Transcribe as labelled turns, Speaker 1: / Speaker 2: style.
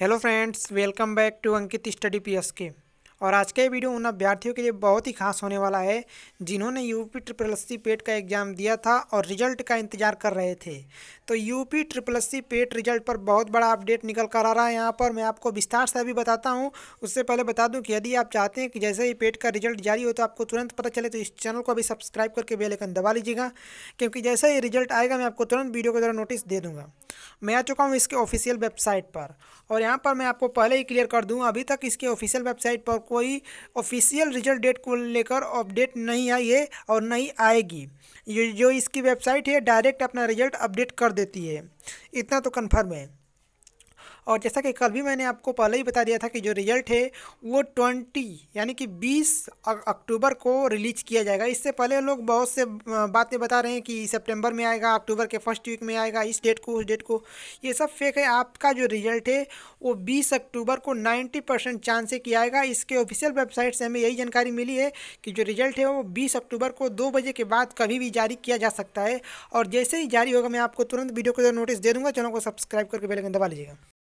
Speaker 1: hello friends welcome back to Ankit study P S के और आज का ये वीडियो उन अभ्यर्थियों के लिए बहुत ही खास होने वाला है जिन्होंने यूपी ट्रिपल सी पेट का एग्ज़ाम दिया था और रिजल्ट का इंतज़ार कर रहे थे तो UP triple C PET result पर बहुत बड़ा अपडेट निकल कर आ रहा है यहाँ पर मैं आपको विस्तार से अभी बताता हूँ उससे पहले बता दूँ कि यदि आप चाहते हैं कि जैसे ही पेट का रिजल्ट जारी हो तो आपको तुरंत पता चले तो इस चैनल को अभी सब्सक्राइब करके बेलेकन दबा लीजिएगा क्योंकि जैसे ही रिजल्ट आएगा मैं आपको तुरंत वीडियो के द्वारा नोटिस दे दूँगा मैं आ चुका हूँ इसके ऑफिशियल वेबसाइट पर और यहाँ पर मैं आपको पहले ही क्लियर कर दूँ अभी तक इसके ऑफिशियल वेबसाइट पर कोई ऑफिशियल रिजल्ट डेट को लेकर अपडेट नहीं आई है और नहीं आएगी ये जो इसकी वेबसाइट है डायरेक्ट अपना रिजल्ट अपडेट कर देती है इतना तो कन्फर्म है और जैसा कि कल भी मैंने आपको पहले ही बता दिया था कि जो रिज़ल्ट है वो ट्वेंटी यानी कि बीस अक्टूबर को रिलीज किया जाएगा इससे पहले लोग बहुत से बातें बता रहे हैं कि सितंबर में आएगा अक्टूबर के फर्स्ट वीक में आएगा इस डेट को उस डेट को ये सब फेक है आपका जो रिज़ल्ट है वो बीस अक्टूबर को नाइन्टी परसेंट चांस है कि आएगा इसके ऑफिशियल वेबसाइट से हमें यही जानकारी मिली है कि जो रिज़ल्ट है वो बीस अक्टूबर को दो बजे के बाद कभी भी जारी किया जा सकता है और जैसे ही जारी होगा मैं आपको तुरंत वीडियो को नोटिस दे दूँगा चैनल को सब्सक्राइब करके बेलाइकन दबा लीजिएगा